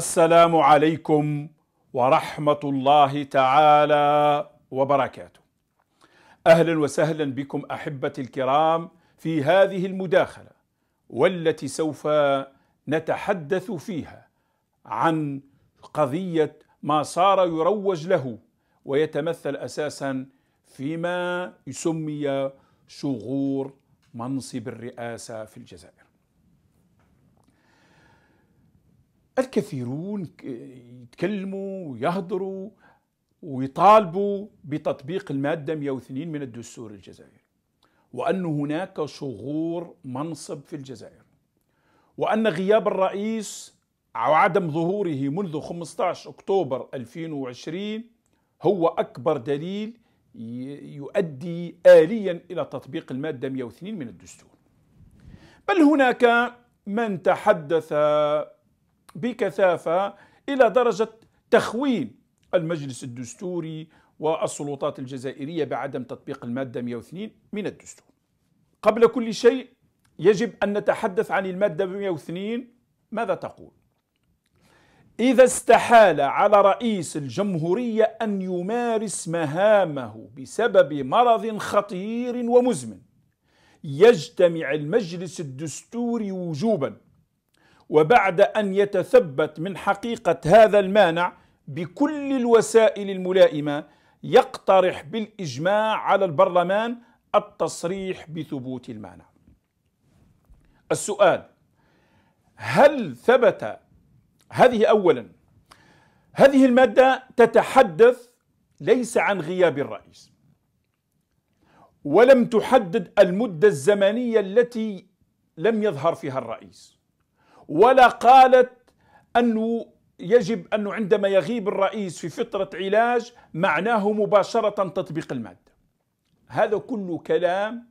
السلام عليكم ورحمه الله تعالى وبركاته اهلا وسهلا بكم احبتي الكرام في هذه المداخله والتي سوف نتحدث فيها عن قضيه ما صار يروج له ويتمثل اساسا فيما يسمي شغور منصب الرئاسه في الجزائر الكثيرون يتكلموا ويهضروا ويطالبوا بتطبيق المادة 102 من الدستور الجزائري وأن هناك صغور منصب في الجزائر وأن غياب الرئيس عدم ظهوره منذ 15 أكتوبر 2020 هو أكبر دليل يؤدي آليا إلى تطبيق المادة 102 من الدستور بل هناك من تحدث بكثافه الى درجه تخوين المجلس الدستوري والسلطات الجزائريه بعدم تطبيق الماده 102 من الدستور. قبل كل شيء يجب ان نتحدث عن الماده 102 ماذا تقول؟ اذا استحال على رئيس الجمهوريه ان يمارس مهامه بسبب مرض خطير ومزمن يجتمع المجلس الدستوري وجوبا وبعد أن يتثبت من حقيقة هذا المانع بكل الوسائل الملائمة يقترح بالإجماع على البرلمان التصريح بثبوت المانع السؤال هل ثبت هذه أولا هذه المادة تتحدث ليس عن غياب الرئيس ولم تحدد المدة الزمنية التي لم يظهر فيها الرئيس ولا قالت أنه يجب أنه عندما يغيب الرئيس في فترة علاج معناه مباشرة تطبيق المادة هذا كله كلام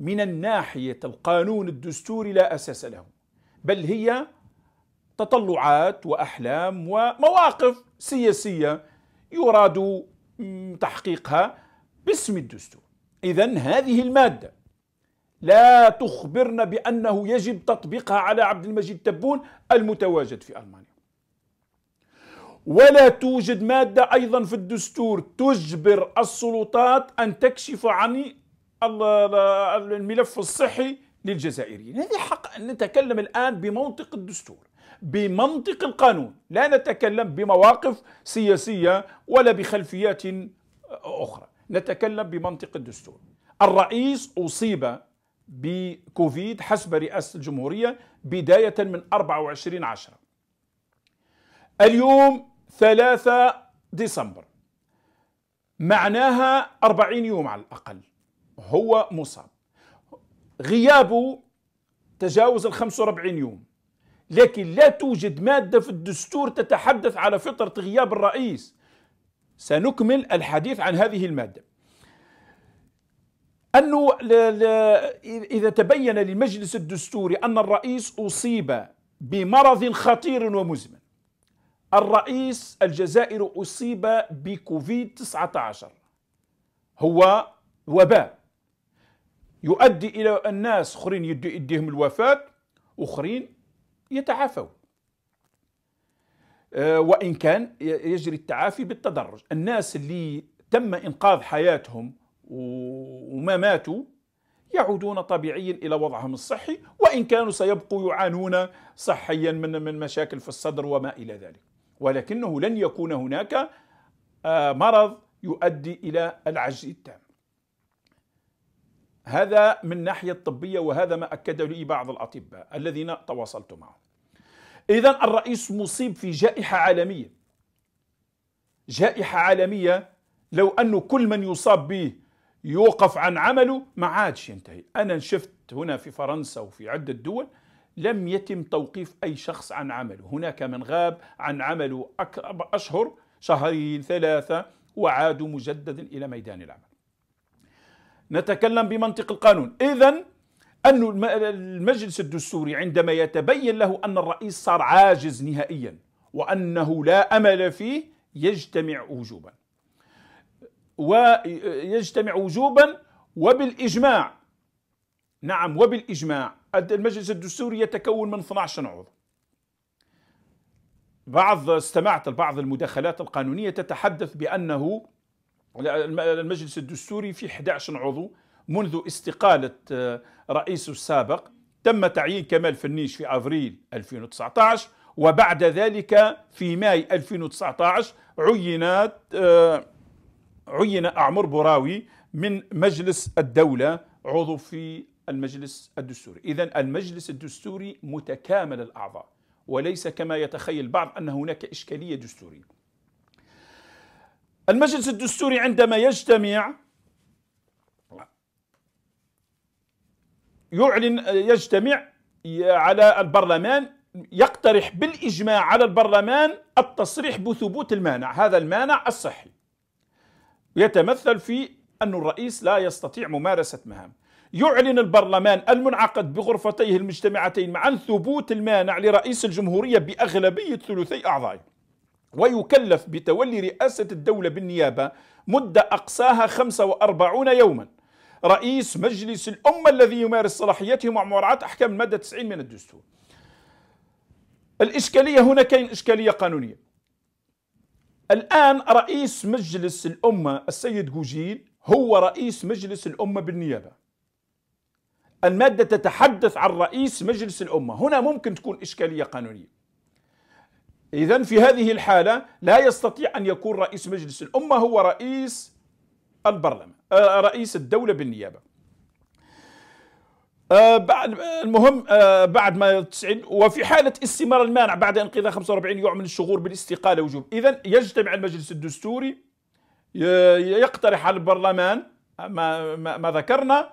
من الناحية القانون الدستوري لا أساس له بل هي تطلعات وأحلام ومواقف سياسية يراد تحقيقها باسم الدستور إذا هذه المادة لا تخبرنا بأنه يجب تطبيقها على عبد المجيد تبون المتواجد في ألمانيا ولا توجد مادة أيضا في الدستور تجبر السلطات أن تكشف عن الملف الصحي للجزائريين هذا حق أن نتكلم الآن بمنطق الدستور بمنطق القانون لا نتكلم بمواقف سياسية ولا بخلفيات أخرى نتكلم بمنطق الدستور الرئيس أصيب بكوفيد حسب رئاسة الجمهورية بداية من 24 عشر اليوم 3 ديسمبر معناها 40 يوم على الأقل هو مصاب غيابه تجاوز ال 45 يوم لكن لا توجد مادة في الدستور تتحدث على فترة غياب الرئيس سنكمل الحديث عن هذه المادة أنه إذا تبين للمجلس الدستوري أن الرئيس أصيب بمرض خطير ومزمن الرئيس الجزائري أصيب بكوفيد 19 هو وباء يؤدي إلى الناس أخرين يديهم الوفاة أخرين يتعافوا آه، وإن كان يجري التعافي بالتدرج الناس اللي تم إنقاذ حياتهم وما ماتوا يعودون طبيعيا الى وضعهم الصحي وان كانوا سيبقوا يعانون صحيا من من مشاكل في الصدر وما الى ذلك ولكنه لن يكون هناك آه، مرض يؤدي الى العجز التام هذا من ناحيه طبيه وهذا ما اكد لي بعض الاطباء الذين تواصلت معهم اذا الرئيس مصيب في جائحه عالميه جائحه عالميه لو ان كل من يصاب به يوقف عن عمله ما عادش ينتهي أنا شفت هنا في فرنسا وفي عدة دول لم يتم توقيف أي شخص عن عمله هناك من غاب عن عمله أشهر شهرين ثلاثة وعادوا مجددا إلى ميدان العمل نتكلم بمنطق القانون إذا أن المجلس الدستوري عندما يتبين له أن الرئيس صار عاجز نهائيا وأنه لا أمل فيه يجتمع وجوبا ويجتمع وجوبا وبالإجماع نعم وبالإجماع المجلس الدستوري يتكون من 12 عضو بعض استمعت لبعض المداخلات القانونية تتحدث بأنه المجلس الدستوري في 11 عضو منذ استقالة آه، رئيسه السابق تم تعيين كمال فنيش في أفريل 2019 وبعد ذلك في ماي 2019 عينت آه، عين أعمر براوي من مجلس الدولة عضو في المجلس الدستوري إذا المجلس الدستوري متكامل الأعضاء وليس كما يتخيل البعض أن هناك إشكالية دستورية المجلس الدستوري عندما يجتمع يعلن يجتمع على البرلمان يقترح بالإجماع على البرلمان التصريح بثبوت المانع هذا المانع الصحي يتمثل في أن الرئيس لا يستطيع ممارسة مهام يعلن البرلمان المنعقد بغرفتيه المجتمعتين مع ثبوت المانع لرئيس الجمهورية بأغلبية ثلثي أعضائه ويكلف بتولي رئاسة الدولة بالنيابة مدة أقصاها 45 يوما رئيس مجلس الأمة الذي يمارس صلاحيته مع مراعاة أحكام المادة 90 من الدستور الإشكالية هنا كاين إشكالية قانونية الآن رئيس مجلس الأمة السيد جوجين هو رئيس مجلس الأمة بالنيابة المادة تتحدث عن رئيس مجلس الأمة هنا ممكن تكون إشكالية قانونية إذا في هذه الحالة لا يستطيع أن يكون رئيس مجلس الأمة هو رئيس البرلمان آه، رئيس الدولة بالنيابة آه، بعد المهم آه، بعد ما 90 وفي حالة استمرار المانع بعد انقضاء 45 يوم من الشغور بالاستقالة وجوب إذا يجتمع المجلس الدستوري يقترح على البرلمان ما, ما ذكرنا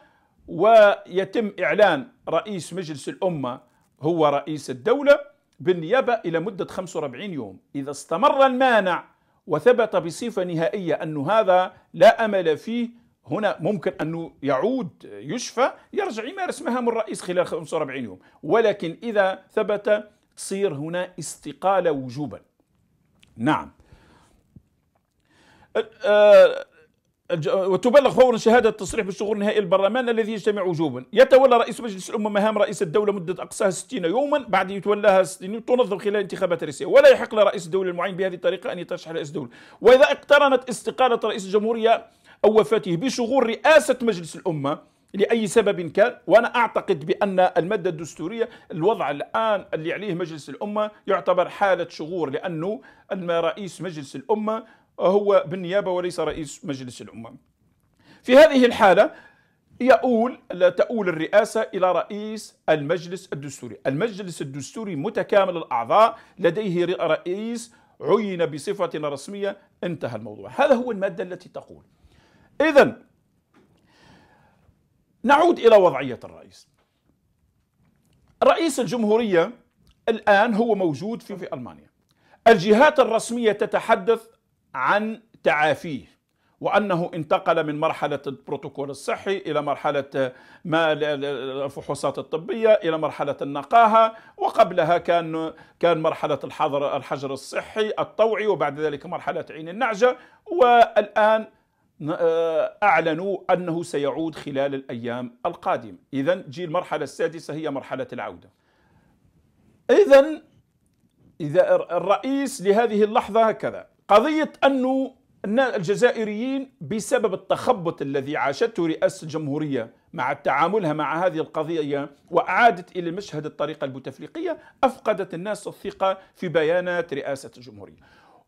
ويتم إعلان رئيس مجلس الأمة هو رئيس الدولة بالنيابة إلى مدة 45 يوم إذا استمر المانع وثبت بصفة نهائية أن هذا لا أمل فيه هنا ممكن أنه يعود يشفى يرجع يمارس مهام الرئيس خلال 45 يوم ولكن إذا ثبت تصير هنا استقالة وجوبا نعم آه، وتبلغ فورا شهادة التصريح بالشغل النهائي البرلمان الذي يجتمع وجوبا يتولى رئيس مجلس الأمة مهام رئيس الدولة مدة أقصاها 60 يوما بعد يتولاها 60 يوم تنظم خلال انتخابات رئاسية ولا يحق لرئيس الدولة المعين بهذه الطريقة أن يترشح رئيس الدولة وإذا اقترنت استقالة رئيس الجمهورية أو وفاته بشغور رئاسة مجلس الأمة لأي سبب كان وأنا أعتقد بأن المادة الدستورية الوضع الآن اللي عليه مجلس الأمة يعتبر حالة شغور لأنه رئيس مجلس الأمة هو بالنيابة وليس رئيس مجلس الأمة في هذه الحالة يؤول تؤول الرئاسة إلى رئيس المجلس الدستوري المجلس الدستوري متكامل الأعضاء لديه رئيس عين بصفة رسمية انتهى الموضوع هذا هو المادة التي تقول إذا نعود إلى وضعية الرئيس رئيس الجمهورية الآن هو موجود في, في ألمانيا الجهات الرسمية تتحدث عن تعافيه وانه انتقل من مرحله البروتوكول الصحي الى مرحله ما الفحوصات الطبيه الى مرحله النقاهه وقبلها كان كان مرحله الحظر الحجر الصحي الطوعي وبعد ذلك مرحله عين النعجه والان آه، أعلنوا أنه سيعود خلال الأيام القادمة إذا جي المرحلة السادسة هي مرحلة العودة إذا إذا الرئيس لهذه اللحظة هكذا قضية أنه أن الجزائريين بسبب التخبط الذي عاشته رئاسة الجمهورية مع تعاملها مع هذه القضية وأعادت إلى المشهد الطريقة البوتفليقية أفقدت الناس الثقة في بيانات رئاسة الجمهورية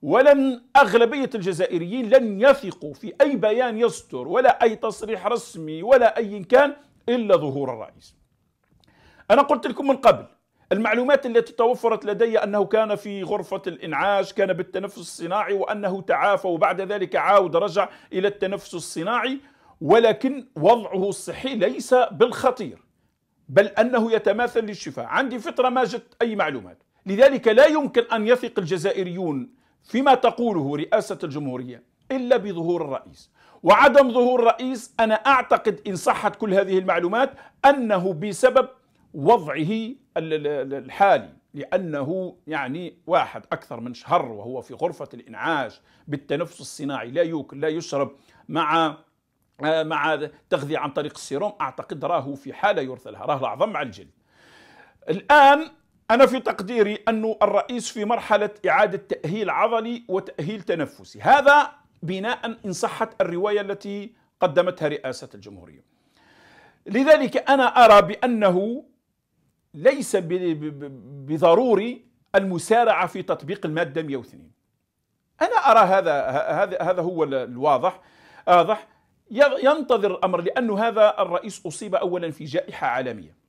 ولن أغلبية الجزائريين لن يثقوا في أي بيان يصدر ولا أي تصريح رسمي ولا أي كان إلا ظهور الرئيس أنا قلت لكم من قبل المعلومات التي توفرت لدي أنه كان في غرفة الإنعاش كان بالتنفس الصناعي وأنه تعافى وبعد ذلك عاود رجع إلى التنفس الصناعي ولكن وضعه الصحي ليس بالخطير بل أنه يتماثل للشفاء عندي فترة ما جت أي معلومات لذلك لا يمكن أن يثق الجزائريون فيما تقوله رئاسة الجمهورية إلا بظهور الرئيس وعدم ظهور الرئيس أنا أعتقد إن صحت كل هذه المعلومات أنه بسبب وضعه الحالي لأنه يعني واحد أكثر من شهر وهو في غرفة الإنعاش بالتنفس الصناعي لا يوكل لا يشرب مع آه، مع تغذية عن طريق السيروم أعتقد راه في حالة يرثى لها راه الأعظم على الجلد الآن أنا في تقديري أن الرئيس في مرحلة إعادة تأهيل عضلي وتأهيل تنفسي هذا بناء إن صحت الرواية التي قدمتها رئاسة الجمهورية لذلك أنا أرى بأنه ليس بضروري المسارعة في تطبيق المادة 102 أنا أرى هذا هذا هذا هو الواضح واضح آه، ينتظر الأمر لأنه هذا الرئيس أصيب أولا في جائحة عالمية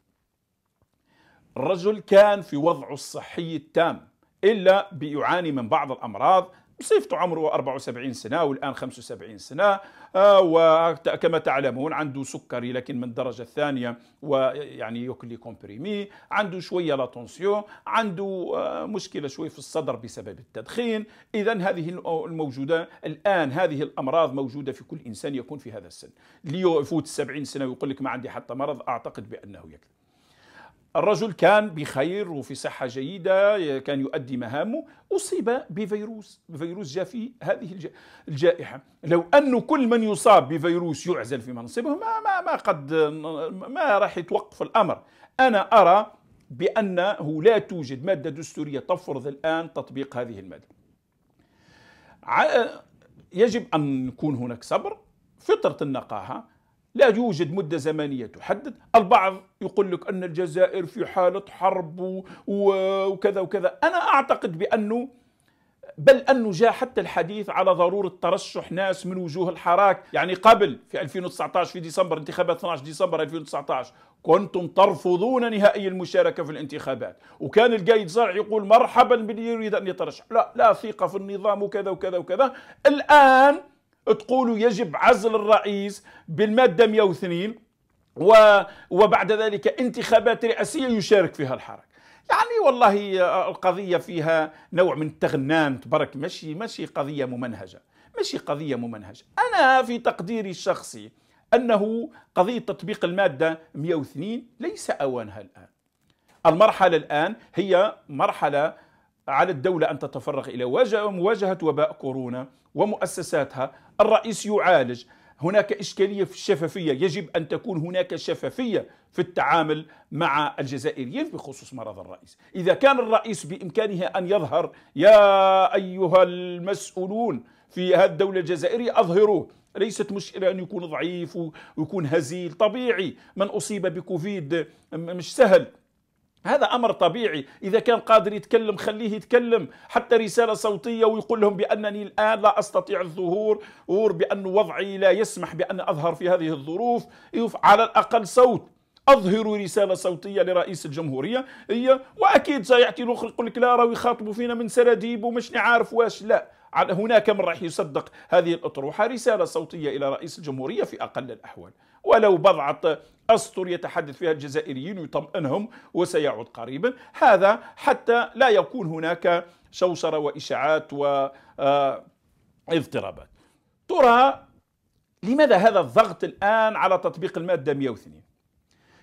الرجل كان في وضعه الصحي التام إلا بيعاني من بعض الأمراض بصفته عمره 74 سنة والآن 75 سنة آه، وكما تعلمون عنده سكري لكن من الدرجة الثانية ويعني ياكل لي كومبريمي عنده شوية لاتونسيون عنده آه، مشكلة شوية في الصدر بسبب التدخين إذا هذه الموجودة الآن هذه الأمراض موجودة في كل إنسان يكون في هذا السن اللي يفوت 70 سنة ويقول لك ما عندي حتى مرض أعتقد بأنه يكذب الرجل كان بخير وفي صحة جيدة كان يؤدي مهامه أصيب بفيروس فيروس جاء في هذه الجائحة لو أن كل من يصاب بفيروس يعزل في منصبه ما, ما, ما قد ما راح يتوقف الأمر أنا أرى بأنه لا توجد مادة دستورية تفرض الآن تطبيق هذه المادة يجب أن يكون هناك صبر فطرة النقاهة لا يوجد مدة زمنية تحدد البعض يقول لك أن الجزائر في حالة حرب وكذا وكذا أنا أعتقد بأنه بل أنه جاء حتى الحديث على ضرورة ترشح ناس من وجوه الحراك يعني قبل في 2019 في ديسمبر انتخابات 12 ديسمبر 2019 كنتم ترفضون نهائي المشاركة في الانتخابات وكان القايد زرع يقول مرحبا باللي يريد أن يترشح لا لا ثقة في النظام وكذا وكذا وكذا الآن تقولوا يجب عزل الرئيس بالماده 102 وبعد ذلك انتخابات رئاسيه يشارك فيها الحركه يعني والله آه، القضيه فيها نوع من التغنان تبارك ماشي ماشي قضيه ممنهجه ماشي قضيه ممنهجه انا في تقديري الشخصي انه قضيه تطبيق الماده 102 ليس اوانها الان المرحله الان هي مرحله على الدوله ان تتفرغ الى مواجهه وباء كورونا ومؤسساتها الرئيس يعالج هناك إشكالية في الشفافية يجب أن تكون هناك شفافية في التعامل مع الجزائريين بخصوص مرض الرئيس إذا كان الرئيس بإمكانه أن يظهر يا أيها المسؤولون في هذه الدولة الجزائرية أظهروه ليست مشكلة أن يكون ضعيف ويكون هزيل طبيعي من أصيب بكوفيد مش سهل هذا امر طبيعي اذا كان قادر يتكلم خليه يتكلم حتى رساله صوتيه ويقول لهم بانني الان لا استطيع الظهور بان وضعي لا يسمح بان اظهر في هذه الظروف على الاقل صوت اظهروا رساله صوتيه لرئيس الجمهوريه هي واكيد سياتي الاخر يقول لك لا راهو يخاطبوا فينا من سراديب ومش عارف واش لا هناك من راح يصدق هذه الاطروحه رساله صوتيه الى رئيس الجمهوريه في اقل الاحوال ولو بضعه أسطر يتحدث فيها الجزائريين ويطمئنهم وسيعود قريبا هذا حتى لا يكون هناك شوشرة وإشاعات واضطرابات آه، ترى لماذا هذا الضغط الآن على تطبيق المادة 102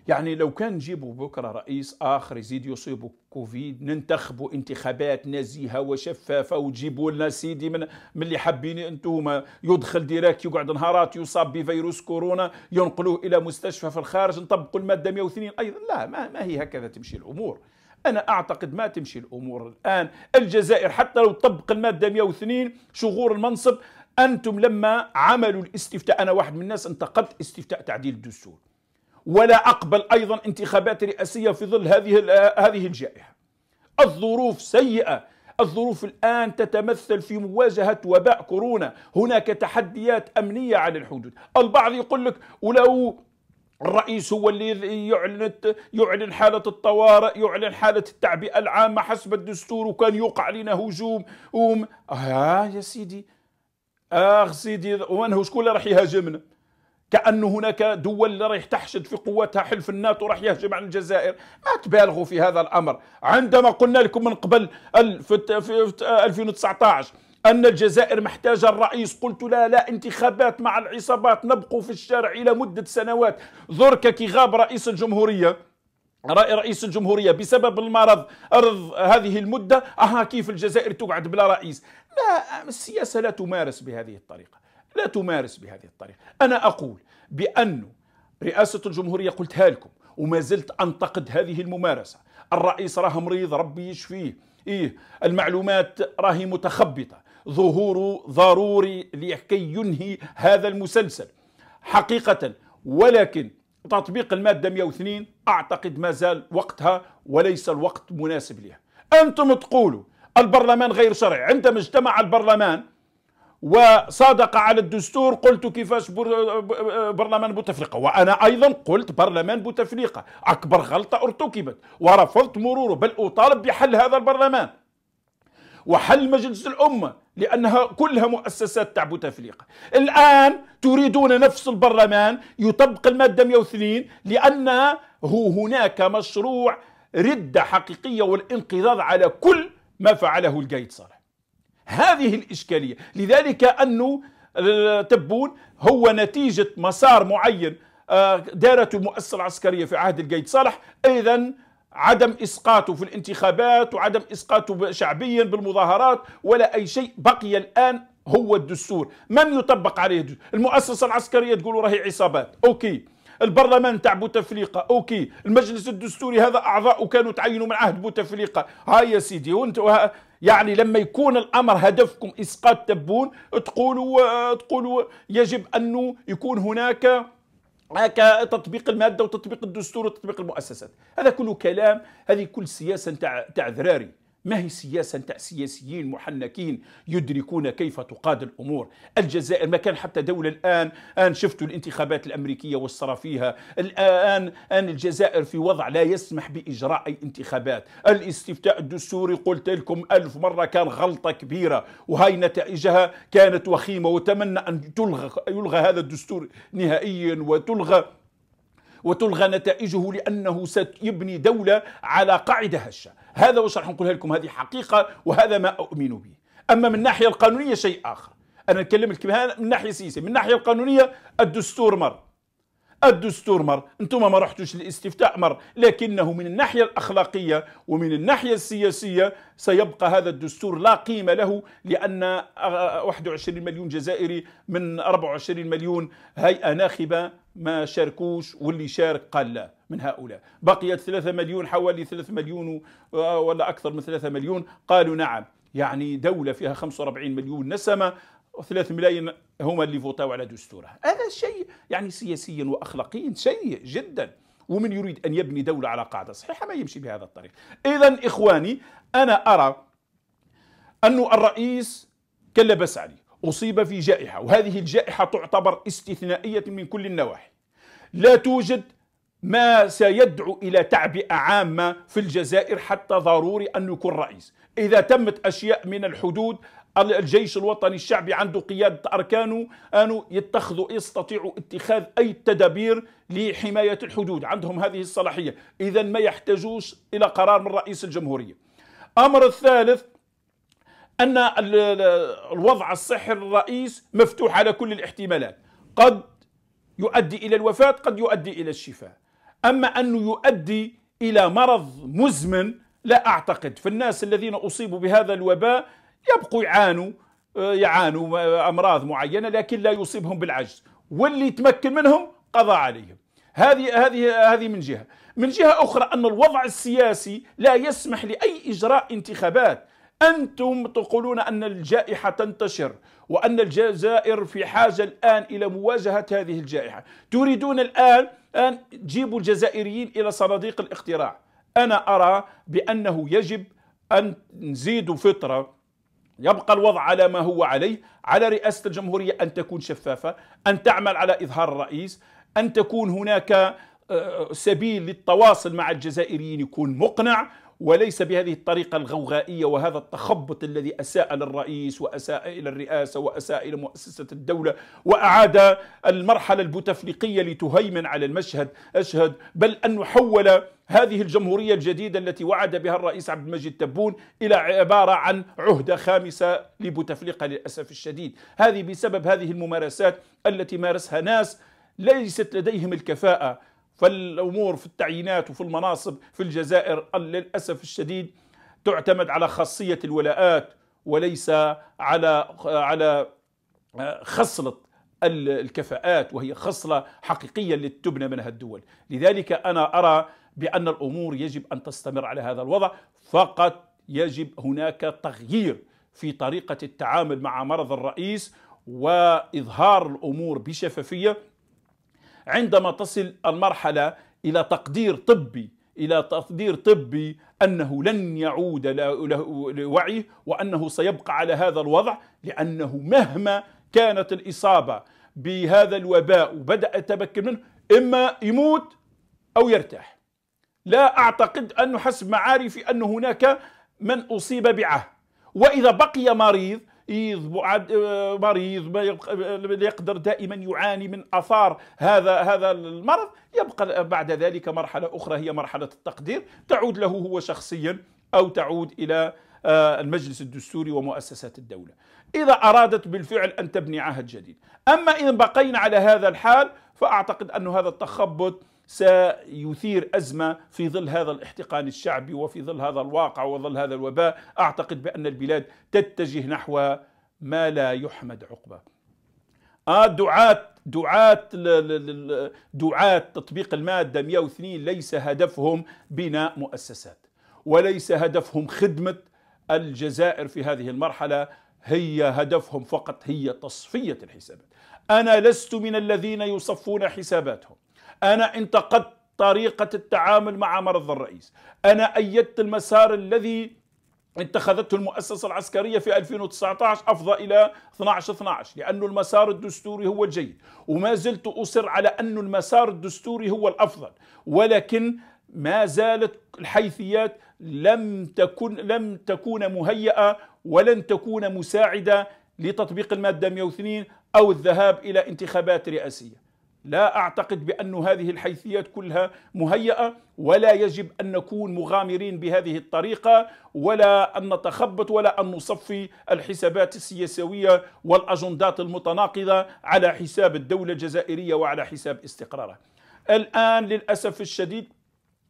يعني لو كان نجيبوا بكره رئيس اخر يزيد يصيبه كوفيد ننتخبوا انتخابات نزيهه وشفافه وتجيبوا لنا سيدي من, من اللي حابين انتم يدخل ديراك يقعد نهارات يصاب بفيروس كورونا ينقلوه الى مستشفى في الخارج نطبقوا الماده 102 ايضا لا ما, ما هي هكذا تمشي الامور انا اعتقد ما تمشي الامور الان الجزائر حتى لو طبق الماده 102 شغور المنصب انتم لما عملوا الاستفتاء انا واحد من الناس انتقدت استفتاء تعديل الدستور ولا أقبل أيضا انتخابات رئاسية في ظل هذه هذه الجائحة الظروف سيئة الظروف الآن تتمثل في مواجهة وباء كورونا هناك تحديات أمنية على الحدود البعض يقول لك ولو الرئيس هو اللي يعلن يعلن حالة الطوارئ، يعلن حالة التعبئة العامة حسب الدستور وكان يوقع لنا هجوم آه يا سيدي آخ آه سيدي ومن هو شكون اللي راح يهاجمنا؟ كأن هناك دول رايح تحشد في قوتها حلف الناتو راح يهجم على الجزائر ما تبالغوا في هذا الأمر عندما قلنا لكم من قبل في 2019 أن الجزائر محتاجة الرئيس قلت لا لا انتخابات مع العصابات نبقوا في الشارع إلى مدة سنوات ذرك كي غاب رئيس الجمهورية رئيس الجمهوريه بسبب المرض ارض هذه المده اها كيف الجزائر تقعد بلا رئيس لا السياسه لا تمارس بهذه الطريقه لا تمارس بهذه الطريقه انا اقول بأن رئاسة الجمهورية قلتها لكم وما زلت أنتقد هذه الممارسة الرئيس راه مريض ربي يشفيه إيه المعلومات راهي متخبطة ظهور ضروري لكي ينهي هذا المسلسل حقيقة ولكن تطبيق المادة 102 أعتقد ما زال وقتها وليس الوقت مناسب لها أنتم تقولوا البرلمان غير شرعي عندما اجتمع البرلمان وصادق على الدستور قلت كيفاش برلمان بوتفليقه وانا ايضا قلت برلمان بوتفليقه اكبر غلطه ارتكبت ورفضت مروره بل اطالب بحل هذا البرلمان وحل مجلس الامه لانها كلها مؤسسات تاع بوتفليقه الان تريدون نفس البرلمان يطبق الماده 102 لانه هناك مشروع رده حقيقيه والانقضاض على كل ما فعله القايد صالح هذه الإشكالية لذلك أنه تبون هو نتيجة مسار معين آه، دارته المؤسسة العسكرية في عهد القيد صالح أيضا عدم اسقاطه في الانتخابات وعدم اسقاطه شعبيا بالمظاهرات ولا اي شيء بقي الان هو الدستور من يطبق عليه الدستور. المؤسسه العسكريه تقولوا راهي عصابات اوكي البرلمان تاع بوتفليقه اوكي المجلس الدستوري هذا اعضاء كانوا تعينوا من عهد بوتفليقه هاي يا سيدي وانت يعني لما يكون الامر هدفكم اسقاط تبون تقولوا تقولوا يجب ان يكون هناك هكا تطبيق الماده وتطبيق الدستور وتطبيق المؤسسات هذا كله كلام هذه كل سياسه نتاع تاع ذراري ما هي سياسة نتاع سياسيين محنكين يدركون كيف تقاد الأمور الجزائر ما كان حتى دولة الآن أن شفتوا الانتخابات الأمريكية فيها الآن أن الجزائر في وضع لا يسمح بإجراء أي انتخابات الاستفتاء الدستوري قلت لكم ألف مرة كان غلطة كبيرة وهي نتائجها كانت وخيمة وتمنى أن تلغى يلغى هذا الدستور نهائيا وتلغى وتلغى نتائجه لأنه سيبني دولة على قاعدة هشة هذا وش راح نقول لكم هذه حقيقة وهذا ما أؤمن به أما من الناحية القانونية شيء آخر أنا أتكلم من الناحية السياسية من الناحية القانونية الدستور مر الدستور مر انتم ما رحتوش للاستفتاء مر لكنه من الناحية الأخلاقية ومن الناحية السياسية سيبقى هذا الدستور لا قيمة له لأن 21 آه، آه، مليون جزائري من 24 مليون هيئة ناخبة ما شاركوش واللي شارك قال لا من هؤلاء بقيت 3 مليون حوالي 3 مليون آه، ولا أكثر من 3 مليون قالوا نعم يعني دولة فيها 45 مليون نسمة وثلاث ملايين هما اللي فوتاو على دستورها هذا شيء يعني سياسيا واخلاقيا سيء جدا ومن يريد ان يبني دوله على قاعده صحيحه ما يمشي بهذا الطريق اذا اخواني انا ارى ان الرئيس كلبس عليه اصيب في جائحه وهذه الجائحه تعتبر استثنائيه من كل النواحي لا توجد ما سيدعو الى تعبئه عامه في الجزائر حتى ضروري ان يكون رئيس اذا تمت اشياء من الحدود الجيش الوطني الشعبي عنده قيادة أركانه أنه يتخذوا يستطيعوا اتخاذ أي تدابير لحماية الحدود عندهم هذه الصلاحية إذا ما يحتاجوش إلى قرار من رئيس الجمهورية أمر الثالث أن الوضع الصحي الرئيس مفتوح على كل الاحتمالات قد يؤدي إلى الوفاة قد يؤدي إلى الشفاء أما أنه يؤدي إلى مرض مزمن لا أعتقد فالناس الذين أصيبوا بهذا الوباء يبقوا يعانوا آه، يعانوا آه، امراض معينه لكن لا يصيبهم بالعجز واللي تمكن منهم قضى عليهم هذه هذه هذه من جهه من جهه اخرى ان الوضع السياسي لا يسمح لاي اجراء انتخابات انتم تقولون ان الجائحه تنتشر وان الجزائر في حاجه الان الى مواجهه هذه الجائحه تريدون الان ان تجيبوا الجزائريين الى صناديق الاقتراع انا ارى بانه يجب ان نزيدوا فطره يبقى الوضع على ما هو عليه على رئاسة الجمهورية أن تكون شفافة أن تعمل على إظهار الرئيس أن تكون هناك آه، آه، سبيل للتواصل مع الجزائريين يكون مقنع وليس بهذه الطريقة الغوغائية وهذا التخبط الذي أساء للرئيس وأساء إلى الرئاسة وأساء إلى مؤسسة الدولة وأعاد المرحلة البوتفليقية لتهيمن على المشهد أشهد بل أن نحول هذه الجمهورية الجديدة التي وعد بها الرئيس عبد المجيد تبون إلى عبارة عن عهدة خامسة لبوتفليقة للأسف الشديد هذه بسبب هذه الممارسات التي مارسها ناس ليست لديهم الكفاءة فالامور في التعيينات وفي المناصب في الجزائر للاسف الشديد تعتمد على خاصيه الولاءات وليس على على خصله الكفاءات وهي خصله حقيقيه للتبنى منها الدول، لذلك انا ارى بان الامور يجب ان تستمر على هذا الوضع فقط يجب هناك تغيير في طريقه التعامل مع مرض الرئيس واظهار الامور بشفافيه عندما تصل المرحله الى تقدير طبي الى تقدير طبي انه لن يعود لوعيه وانه سيبقى على هذا الوضع لانه مهما كانت الاصابه بهذا الوباء وبدا يتمكن منه اما يموت او يرتاح لا اعتقد انه حسب معارفي ان هناك من اصيب بعه واذا بقي مريض يضبع آه، مريض آه، يقدر دائما يعاني من اثار هذا هذا المرض يبقى بعد ذلك مرحله اخرى هي مرحله التقدير تعود له هو شخصيا او تعود الى آه، المجلس الدستوري ومؤسسات الدولة إذا أرادت بالفعل أن تبني عهد جديد أما إن بقينا على هذا الحال فأعتقد أن هذا التخبط سيثير أزمة في ظل هذا الاحتقان الشعبي وفي ظل هذا الواقع وظل هذا الوباء أعتقد بأن البلاد تتجه نحو ما لا يحمد عقبه آه دعاة دعاة دعاة تطبيق المادة 102 ليس هدفهم بناء مؤسسات وليس هدفهم خدمة الجزائر في هذه المرحلة هي هدفهم فقط هي تصفية الحسابات أنا لست من الذين يصفون حساباتهم أنا انتقدت طريقة التعامل مع مرض الرئيس أنا أيدت المسار الذي اتخذته المؤسسة العسكرية في 2019 أفضى إلى 12-12 لأن المسار الدستوري هو الجيد وما زلت أصر على أن المسار الدستوري هو الأفضل ولكن ما زالت الحيثيات لم تكن لم تكون مهيئة ولن تكون مساعدة لتطبيق المادة 102 أو الذهاب إلى انتخابات رئاسية لا أعتقد بأن هذه الحيثيات كلها مهيئة ولا يجب أن نكون مغامرين بهذه الطريقة ولا أن نتخبط ولا أن نصفي الحسابات السياسية والأجندات المتناقضة على حساب الدولة الجزائرية وعلى حساب استقرارها الآن للأسف الشديد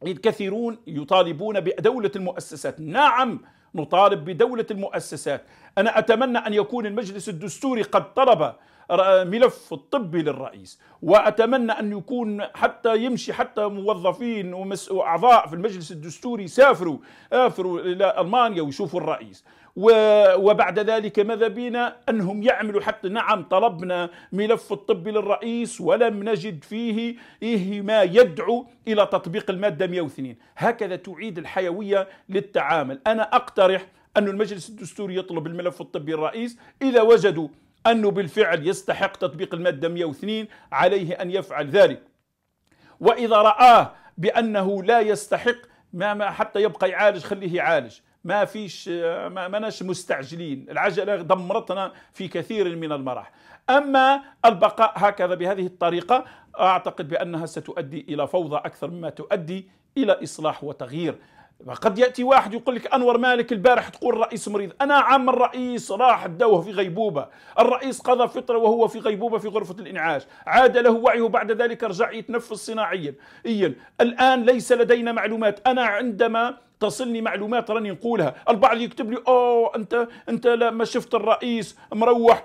الكثيرون يطالبون بدولة المؤسسات نعم نطالب بدولة المؤسسات أنا أتمنى أن يكون المجلس الدستوري قد طلب ملف الطبي للرئيس وأتمنى أن يكون حتى يمشي حتى موظفين وأعضاء في المجلس الدستوري يسافروا آفروا إلى ألمانيا ويشوفوا الرئيس وبعد ذلك ماذا بينا أنهم يعملوا حتى نعم طلبنا ملف الطب للرئيس ولم نجد فيه إيه ما يدعو إلى تطبيق المادة 102 هكذا تعيد الحيوية للتعامل أنا أقترح أن المجلس الدستوري يطلب الملف الطبي الرئيس إذا وجدوا أنه بالفعل يستحق تطبيق المادة 102 عليه أن يفعل ذلك وإذا رآه بأنه لا يستحق ما, ما حتى يبقى يعالج خليه يعالج ما فيش ما مناش مستعجلين العجلة دمرتنا في كثير من المراحل أما البقاء هكذا بهذه الطريقة أعتقد بأنها ستؤدي إلى فوضى أكثر مما تؤدي إلى إصلاح وتغيير قد ياتي واحد يقول لك انور مالك البارح تقول الرئيس مريض انا عم الرئيس راح داوه في غيبوبه الرئيس قضى فتره وهو في غيبوبه في غرفه الانعاش عاد له وعيه بعد ذلك رجع يتنفس صناعيا إيا. الان ليس لدينا معلومات انا عندما تصلني معلومات راني نقولها البعض يكتب لي اوه انت انت لما شفت الرئيس مروح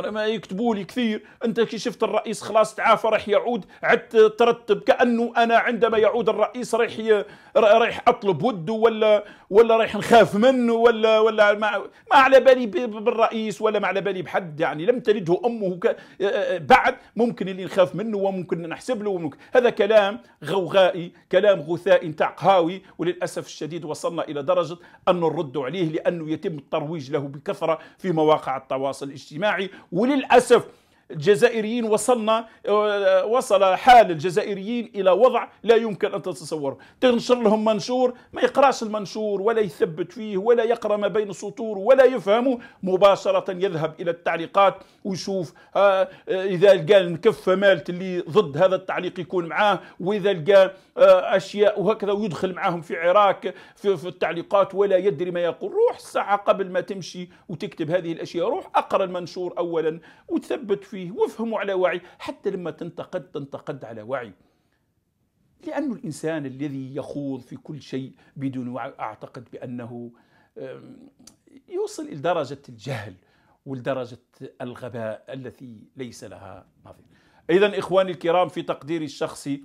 ما يكتبوا لي كثير انت كي شفت الرئيس خلاص تعافى راح يعود عدت ترتب كانه انا عندما يعود الرئيس راح ي... راح اطلب وده ولا ولا راح نخاف منه ولا ولا ما, ما على بالي بالرئيس ولا ما على بالي بحد يعني لم تلده امه ك... آه، آه، بعد ممكن اللي نخاف منه وممكن نحسب له وممكن هذا كلام غوغائي كلام غثائي نتاع قهاوي وللاسف الشديد وصلنا الى درجه ان نرد عليه لانه يتم الترويج له بكثره في مواقع التواصل الاجتماعي وللاسف الجزائريين وصلنا آه، وصل حال الجزائريين الى وضع لا يمكن ان تتصوره تنشر لهم منشور ما يقراش المنشور ولا يثبت فيه ولا يقرا ما بين السطور ولا يفهمه مباشره يذهب الى التعليقات ويشوف آه، آه، اذا لقى الكفه مالت اللي ضد هذا التعليق يكون معاه واذا لقى اشياء وهكذا ويدخل معاهم في عراك في, التعليقات ولا يدري ما يقول روح الساعه قبل ما تمشي وتكتب هذه الاشياء روح اقرا المنشور اولا وتثبت فيه فيه وافهموا على وعي حتى لما تنتقد تنتقد على وعي لأن الإنسان الذي يخوض في كل شيء بدون وعي أعتقد بأنه يوصل إلى درجة الجهل ولدرجة الغباء التي ليس لها نظير إذا إخواني الكرام في تقديري الشخصي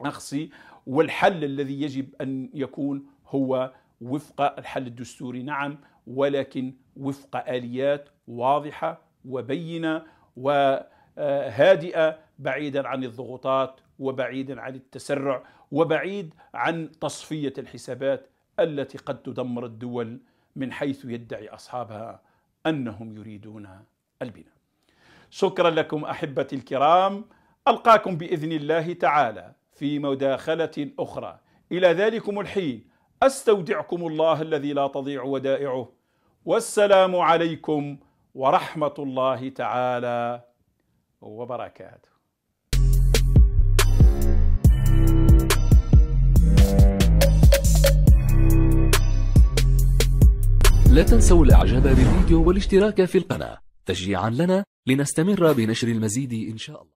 أخصي والحل الذي يجب أن يكون هو وفق الحل الدستوري نعم ولكن وفق آليات واضحة وبينة وهادئه بعيدا عن الضغوطات وبعيدا عن التسرع وبعيد عن تصفيه الحسابات التي قد تدمر الدول من حيث يدعي اصحابها انهم يريدون البناء. شكرا لكم احبتي الكرام القاكم باذن الله تعالى في مداخله اخرى الى ذلكم الحين استودعكم الله الذي لا تضيع ودائعه والسلام عليكم ورحمه الله تعالى وبركاته لا تنسوا الاعجاب بالفيديو والاشتراك في القناه تشجيعا لنا لنستمر بنشر المزيد ان شاء الله